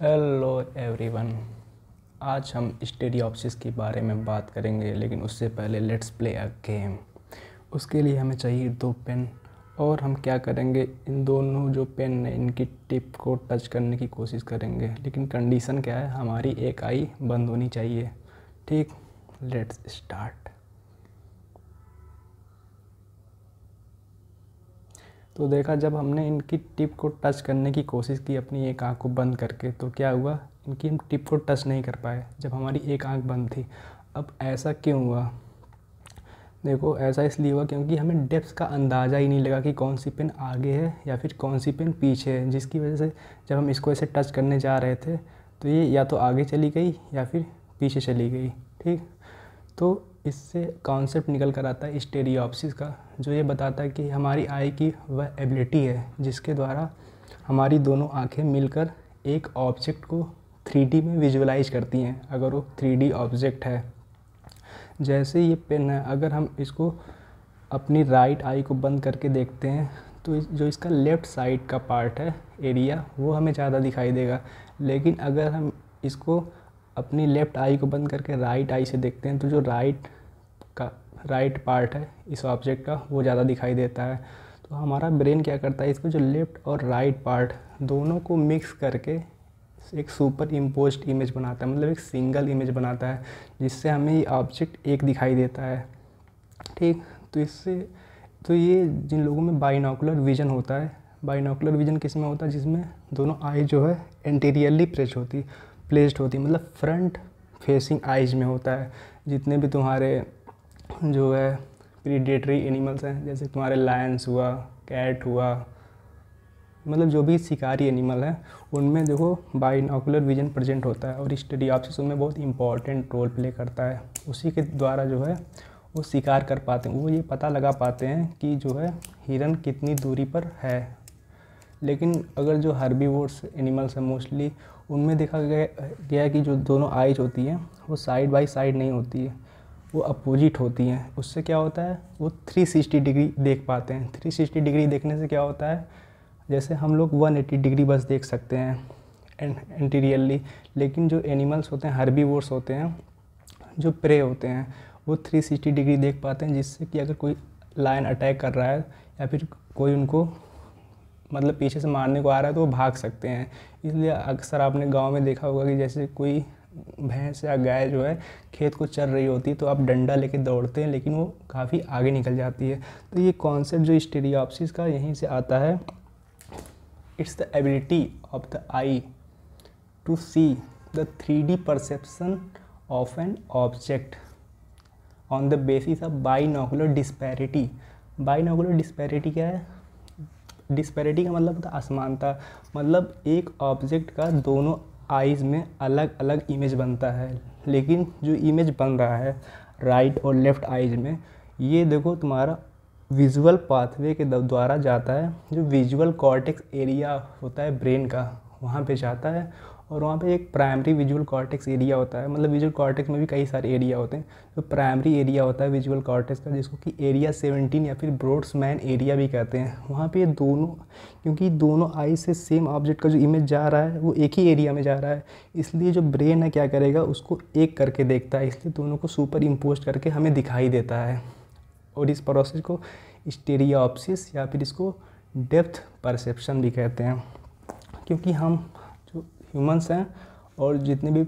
hello everyone आज हम study स्टेडियोप्सिस के बारे में बात करेंगे लेकिन उससे पहले लेट्स प्ले अ गेम उसके लिए हमें चाहिए दो पेन और हम क्या करेंगे इन दोनों जो पेन है इनकी टिप को टच करने की कोशिश करेंगे लेकिन कंडीशन क्या है हमारी एक आई बंद होनी चाहिए ठीक लेट्स स्टार्ट तो देखा जब हमने इनकी टिप को टच करने की कोशिश की अपनी एक आँख को बंद करके तो क्या हुआ इनकी हम टिप को टच नहीं कर पाए जब हमारी एक आँख बंद थी अब ऐसा क्यों हुआ देखो ऐसा इसलिए हुआ क्योंकि हमें डेप्थ का अंदाज़ा ही नहीं लगा कि कौन सी पेन आगे है या फिर कौन सी पेन पीछे है जिसकी वजह से जब हम इसको ऐसे टच करने जा रहे थे तो ये या तो आगे चली गई या फिर पीछे चली गई ठीक तो इससे कॉन्सेप्ट निकल कर आता है स्टेरियोपसिस का जो ये बताता है कि हमारी आई की वह एबिलिटी है जिसके द्वारा हमारी दोनों आँखें मिलकर एक ऑब्जेक्ट को 3D में विजुअलाइज करती हैं अगर वो 3D ऑब्जेक्ट है जैसे ये पेन है अगर हम इसको अपनी राइट आई को बंद करके देखते हैं तो जो इसका लेफ़्ट साइड का पार्ट है एरिया वो हमें ज़्यादा दिखाई देगा लेकिन अगर हम इसको अपनी लेफ़्ट आई को बंद करके राइट आई से देखते हैं तो जो राइट का राइट पार्ट है इस ऑब्जेक्ट का वो ज़्यादा दिखाई देता है तो हमारा ब्रेन क्या करता है इसको जो लेफ़्ट और राइट पार्ट दोनों को मिक्स करके एक सुपर इम्पोज इमेज बनाता है मतलब एक सिंगल इमेज बनाता है जिससे हमें ये ऑब्जेक्ट एक दिखाई देता है ठीक तो इससे तो ये जिन लोगों में बाइनोकुलर विजन होता है बाइनोकुलर विजन किस में होता है जिसमें दोनों आई जो है एंटीरियरली प्रेस होती प्लेस्ड होती मतलब फ्रंट फेसिंग आइज में होता है जितने भी तुम्हारे जो है प्रीडेटरी एनिमल्स हैं जैसे तुम्हारे लायंस हुआ कैट हुआ मतलब जो भी शिकारी एनिमल हैं उनमें देखो बाइनोकुलर विजन प्रेजेंट होता है और स्टडी ऑप्शन उनमें बहुत इंपॉर्टेंट रोल प्ले करता है उसी के द्वारा जो है वो शिकार कर पाते हैं वो ये पता लगा पाते हैं कि जो है हिरन कितनी दूरी पर है लेकिन अगर जो हर्बीवोर्स एनिमल्स हैं मोस्टली उनमें देखा गया कि जो दोनों आइज होती हैं वो साइड बाई साइड नहीं होती है वो अपोजिट होती हैं उससे क्या होता है वो 360 डिग्री देख पाते हैं 360 डिग्री देखने से क्या होता है जैसे हम लोग 180 डिग्री बस देख सकते हैं इंटीरियरली लेकिन जो एनिमल्स होते हैं हर्बीवोर्स होते हैं जो प्रे होते हैं वो 360 डिग्री देख पाते हैं जिससे कि अगर कोई लाइन अटैक कर रहा है या फिर कोई उनको मतलब पीछे से मारने को आ रहा है तो वो भाग सकते हैं इसलिए अक्सर आपने गांव में देखा होगा कि जैसे कोई भैंस या गाय जो है खेत को चर रही होती है तो आप डंडा लेके दौड़ते हैं लेकिन वो काफ़ी आगे निकल जाती है तो ये कॉन्सेप्ट जो स्टेरियोप्सिस का यहीं से आता है it's the ability of the eye to see the three D perception of an object on the basis of binocular disparity binocular disparity क्या है डिस्पैरिटी का मतलब होता है असमानता मतलब एक ऑब्जेक्ट का दोनों आइज़ में अलग अलग इमेज बनता है लेकिन जो इमेज बन रहा है राइट और लेफ़्ट आइज़ में ये देखो तुम्हारा विजुअल पाथवे के द्वारा जाता है जो विजुअल कॉर्टेक्स एरिया होता है ब्रेन का वहाँ पे जाता है और वहाँ पे एक प्राइमरी विजुअल कॉर्टेक्स एरिया होता है मतलब विजुअल कॉर्टेक्स में भी कई सारे एरिया होते हैं तो प्राइमरी एरिया होता है विजुअल कॉर्टेक्स का जिसको कि एरिया सेवनटीन या फिर ब्रोड्स मैन एरिया भी कहते हैं वहाँ पर ये दोनों क्योंकि दोनों आई से सेम ऑब्जेक्ट का जो इमेज जा रहा है वो एक ही एरिया में जा रहा है इसलिए जो ब्रेन है क्या करेगा उसको एक करके देखता है इसलिए दोनों को सुपर इम्पोज करके हमें दिखाई देता है और इस प्रोसेस को स्टेरियाऑप्सिस या फिर इसको डेप्थ परसेप्शन भी कहते हैं क्योंकि हम ह्यूमंस हैं और जितने भी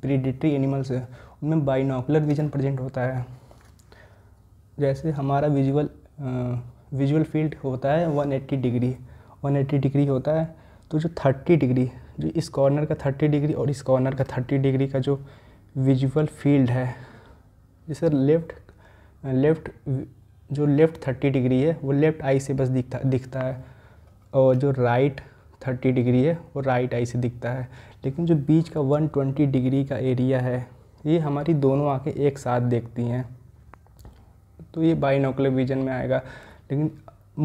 प्रीडिटरी एनिमल्स हैं उनमें बाइनोकुलर विजन प्रेजेंट होता है जैसे हमारा विजुअल विजुअल फील्ड होता है 180 डिग्री 180 डिग्री होता है तो जो 30 डिग्री जो इस कॉर्नर का 30 डिग्री और इस कॉर्नर का 30 डिग्री का जो विजुअल फील्ड है जैसे लेफ़्ट लेफ़्ट जो लेफ़्ट 30 डिग्री है वो लेफ़्ट आई से बस दिखता दिखता है और जो राइट थर्टी डिग्री है वो राइट आई से दिखता है लेकिन जो बीच का वन ट्वेंटी डिग्री का एरिया है ये हमारी दोनों आँखें एक साथ देखती हैं तो ये बाइनोकुलर विजन में आएगा लेकिन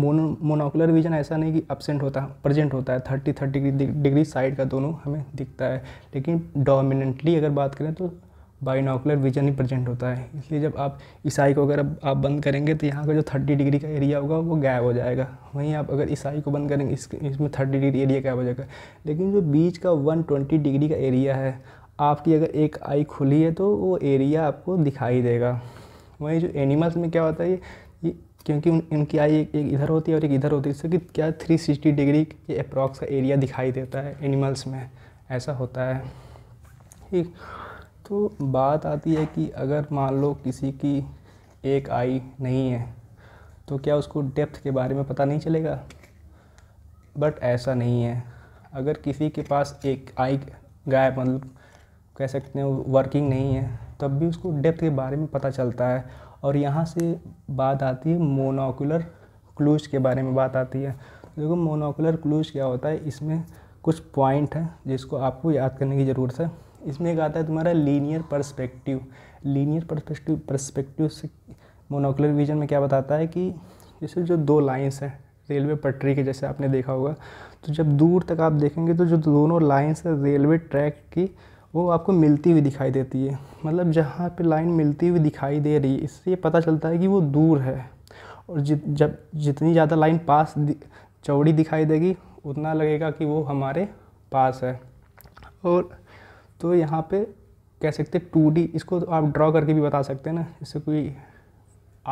मोनो मोनोकुलर विजन ऐसा नहीं कि अपसेंट होता प्रेजेंट होता है थर्टी थर्टी डिग्री साइड का दोनों हमें दिखता है लेकिन डोमिनेंटली अगर बात करें तो बाइनोकुलर विजन ही प्रेजेंट होता है इसलिए जब आप ईसाई को अगर आप बंद करेंगे तो यहाँ का जो थर्टी डिग्री का एरिया होगा वो गायब हो जाएगा वहीं आप अगर ईसाई को बंद करेंगे इस इसमें थर्टी डिग्री एरिया गायब हो जाएगा लेकिन जो बीच का वन ट्वेंटी डिग्री का एरिया है आपकी अगर एक आई खुली है तो वो एरिया आपको दिखाई देगा वहीं जो एनिमल्स में क्या होता है ये क्योंकि उन इनकी आई एक, एक इधर होती है और एक इधर होती है इससे कि क्या थ्री सिक्सटी डिग्री के अप्रॉक्स का एरिया दिखाई देता है एनिमल्स में ऐसा होता है ठीक तो बात आती है कि अगर मान लो किसी की एक आई नहीं है तो क्या उसको डेप्थ के बारे में पता नहीं चलेगा बट ऐसा नहीं है अगर किसी के पास एक आई गायब मतलब कह सकते हैं वर्किंग नहीं है तब भी उसको डेप्थ के बारे में पता चलता है और यहाँ से बात आती है मोनोकुलर क्लूज के बारे में बात आती है देखो मोनोकुलर क्लूज क्या होता है इसमें कुछ पॉइंट है जिसको आपको याद करने की ज़रूरत है इसमें एक आता है तुम्हारा linear perspective linear perspective perspective से मोनोकुलर विजन में क्या बताता है कि जैसे जो दो लाइंस हैं रेलवे पटरी के जैसे आपने देखा होगा तो जब दूर तक आप देखेंगे तो जो दोनों लाइंस है रेलवे ट्रैक की वो आपको मिलती हुई दिखाई देती है मतलब जहाँ पे लाइन मिलती हुई दिखाई दे रही है इससे ये पता चलता है कि वो दूर है और जित जब जितनी ज़्यादा लाइन पास दि, चौड़ी दिखाई देगी उतना लगेगा कि वो हमारे पास है और तो यहाँ पे कह सकते हैं टू इसको तो आप ड्रॉ करके भी बता सकते हैं ना जैसे कोई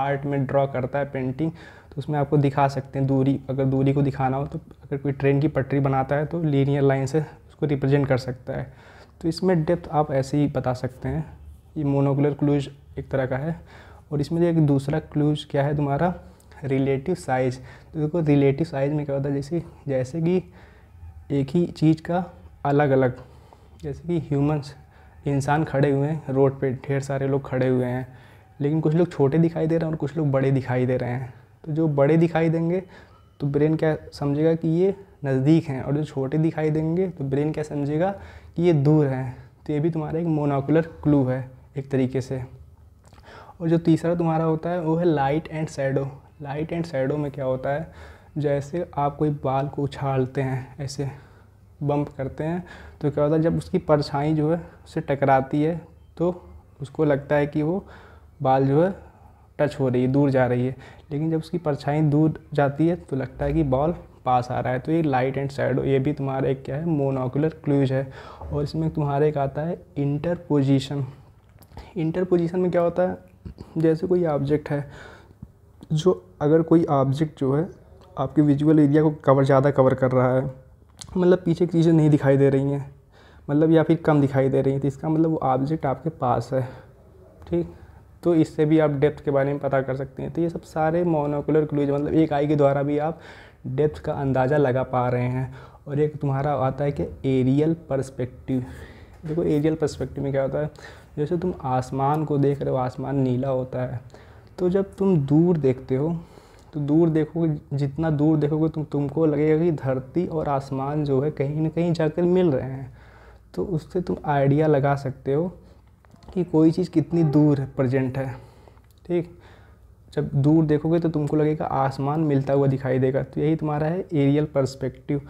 आर्ट में ड्रॉ करता है पेंटिंग तो उसमें आपको दिखा सकते हैं दूरी अगर दूरी को दिखाना हो तो अगर कोई ट्रेन की पटरी बनाता है तो लीनियर लाइन से उसको रिप्रेजेंट कर सकता है तो इसमें डेप्थ आप ऐसे ही बता सकते हैं ये मोनोकुलर क्लूज एक तरह का है और इसमें एक दूसरा क्लूज क्या है तुम्हारा रिलेटिव साइज़ तो देखो रिलेटिव साइज़ में क्या होता है जैसे जैसे कि एक ही चीज़ का अलग अलग जैसे कि ह्यूमंस इंसान खड़े हुए हैं रोड पे ढेर सारे लोग खड़े हुए हैं लेकिन कुछ लोग छोटे दिखाई दे रहे हैं और कुछ लोग बड़े दिखाई दे रहे हैं तो जो बड़े दिखाई देंगे तो ब्रेन क्या समझेगा कि ये नज़दीक हैं और जो छोटे दिखाई देंगे तो ब्रेन क्या समझेगा कि ये दूर हैं तो ये भी तुम्हारा एक मोनोकुलर क्लू है एक तरीके से और जो तीसरा तुम्हारा होता है वो है light and shadow light and shadow में क्या होता है जैसे आप कोई बाल को उछालते हैं ऐसे बम्प करते हैं तो क्या होता है जब उसकी परछाई जो है उससे टकराती है तो उसको लगता है कि वो बाल जो है टच हो रही है दूर जा रही है लेकिन जब उसकी परछाई दूर जाती है तो लगता है कि बॉल पास आ रहा है तो ये लाइट एंड शैडो ये भी तुम्हारा एक क्या है मोनोकुलर क्लूज है और इसमें तुम्हारे एक आता है इंटरपोजिशन इंटरपोजिशन में क्या होता है जैसे कोई ऑब्जेक्ट है जो अगर कोई ऑब्जेक्ट जो है आपके विजुअल एरिया को कवर ज़्यादा कवर कर रहा है मतलब पीछे की चीज़ें नहीं दिखाई दे रही हैं मतलब या फिर कम दिखाई दे रही हैं तो इसका मतलब वो ऑब्जेक्ट आपके पास है ठीक तो इससे भी आप डेप्थ के बारे में पता कर सकते हैं तो ये सब सारे मोनोकुलर क्लूज मतलब एक आई के द्वारा भी आप डेप्थ का अंदाज़ा लगा पा रहे हैं और एक तुम्हारा आता है कि एरियल परस्पेक्टिव देखो एरियल परस्पेक्टिव में क्या होता है जैसे तुम आसमान को देख रहे हो आसमान नीला होता है तो जब तुम दूर देखते हो तो दूर देखोगे जितना दूर देखोगे तुम तुमको लगेगा कि धरती और आसमान जो है कहीं ना कहीं जाकर मिल रहे हैं तो उससे तुम आइडिया लगा सकते हो कि कोई चीज़ कितनी दूर है प्रजेंट है ठीक जब दूर देखोगे तो तुमको लगेगा आसमान मिलता हुआ दिखाई देगा तो यही तुम्हारा है एरियल पर्सपेक्टिव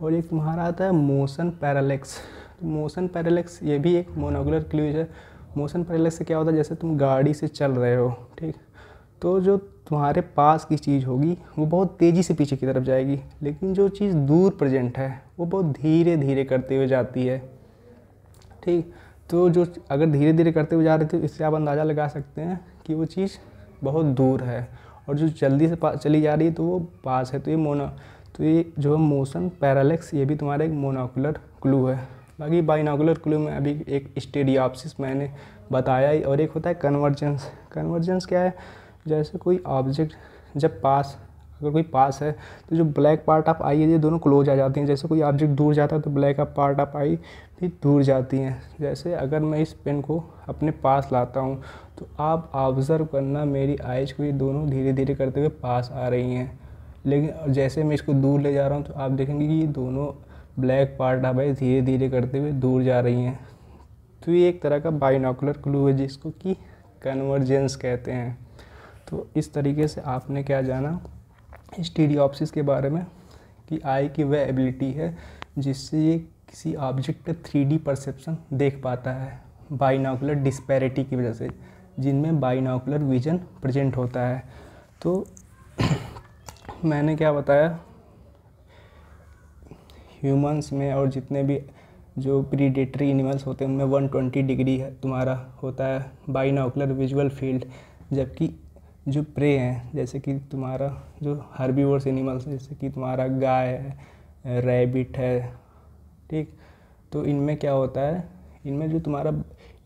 और एक तुम्हारा आता है मोशन पैरालेक्स मोशन पैरालेक्स ये भी एक मोनोगुलर क्लूज है मोशन पैरालेक्स से क्या होता है जैसे तुम गाड़ी से चल रहे हो ठीक तो जो तुम्हारे पास की चीज़ होगी वो बहुत तेज़ी से पीछे की तरफ जाएगी लेकिन जो चीज़ दूर प्रजेंट है वो बहुत धीरे धीरे करते हुए जाती है ठीक तो जो अगर धीरे धीरे करते हुए जा रहे थे इससे आप अंदाज़ा लगा सकते हैं कि वो चीज़ बहुत दूर है और जो जल्दी से चली जा रही है तो वो पास है तो ये मोनो तो ये जो है मोशन पैरालेक्स ये भी तुम्हारा एक मोनोकुलर क्लू है बाकी बाइनोकुलर क्लू में अभी एक स्टेडियाप्सिस मैंने बताया ही और एक होता है कन्वर्जेंस कन्वर्जेंस क्या है जैसे कोई ऑब्जेक्ट जब पास अगर कोई पास है तो जो ब्लैक पार्ट ऑफ आई है ये दोनों क्लोज आ जाती हैं जैसे कोई ऑब्जेक्ट दूर जाता है तो ब्लैक आप पार्ट ऑफ आई भी दूर जाती हैं जैसे अगर मैं इस पेन को अपने पास लाता हूँ तो आप ऑब्ज़र्व करना मेरी आइज को ये दोनों धीरे धीरे करते हुए पास आ रही हैं लेकिन जैसे मैं इसको दूर ले जा रहा हूँ तो आप देखेंगे कि ये दोनों ब्लैक पार्ट ऑफ आई धीरे धीरे करते हुए दूर जा रही हैं तो ये एक तरह का बाइनोकुलर क्लू है जिसको कि कन्वर्जेंस कहते हैं तो इस तरीके से आपने क्या जाना स्टीरियोप्सिस के बारे में कि आई की वह एबिलिटी है जिससे ये किसी ऑब्जेक्ट का थ्री परसेप्शन देख पाता है बाइनाकुलर डिस्पैरिटी की वजह से जिनमें बाइनाकुलर विजन प्रेजेंट होता है तो मैंने क्या बताया ह्यूमंस में और जितने भी जो प्रीडेटरी एनिमल्स होते हैं उनमें 120 डिग्री है तुम्हारा होता है बाइनाकुलर विजुअल फील्ड जबकि जो प्रे हैं जैसे कि तुम्हारा जो वर्स एनिमल्स जैसे कि तुम्हारा गाय है रैबिट है ठीक तो इनमें क्या होता है इनमें जो तुम्हारा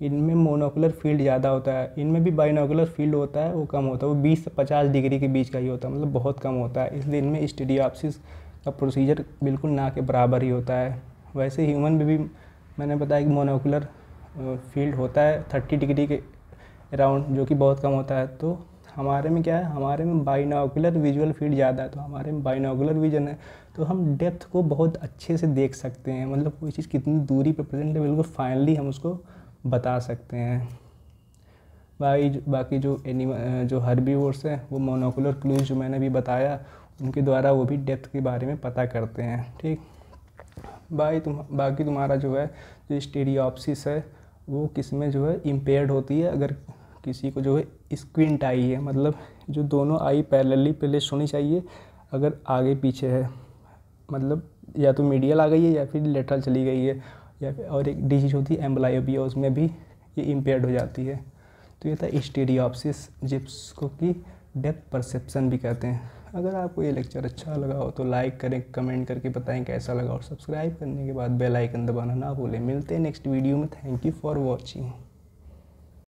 इनमें मोनोकुलर फील्ड ज़्यादा होता है इनमें भी बाइनोकुलर फील्ड होता है वो कम होता है वो बीस से पचास डिग्री के बीच का ही होता है मतलब बहुत कम होता है इसलिए इनमें स्टेडियापसिस का प्रोसीजर बिल्कुल ना के बराबर ही होता है वैसे ह्यूमन में भी मैंने बताया कि मोनोकुलर फील्ड होता है थर्टी डिग्री के अराउंड जो कि बहुत कम होता है तो हमारे में क्या है हमारे में बाइनोकुलर विजुअल फील्ड ज़्यादा है तो हमारे में बाइनोकुलर विजन है तो हम डेप्थ को बहुत अच्छे से देख सकते हैं मतलब कोई चीज़ कितनी दूरी पर प्रेजेंट है बिल्कुल फाइनली हम उसको बता सकते हैं बाई बाकी जो एनिमल जो वोर्स हैं वो मोनोकुलर क्लूज जो मैंने अभी बताया उनके द्वारा वो भी डेप्थ के बारे में पता करते हैं ठीक भाई तुम बाकी तुम्हारा जो है जो स्टेडियोप्सिस है वो किस में जो है इम्पेयर्ड होती है अगर किसी को जो है स्क्वीन टाई है मतलब जो दोनों आई पैरेलली प्लेस होनी चाहिए अगर आगे पीछे है मतलब या तो मीडियल आ गई है या फिर लेटरल चली गई है या और एक डिजीज होती है एम्बलायोपिया उसमें भी ये इम्पेयर्ड हो जाती है तो ये था स्टेडियोप्सिस को की डेप्थ परसेप्शन भी कहते हैं अगर आपको ये लेक्चर अच्छा लगा हो तो लाइक करें कमेंट करके बताएं कैसा लगा और सब्सक्राइब करने के बाद बेल आइकन दबाना ना भूलें मिलते हैं नेक्स्ट वीडियो में थैंक यू फॉर वॉचिंग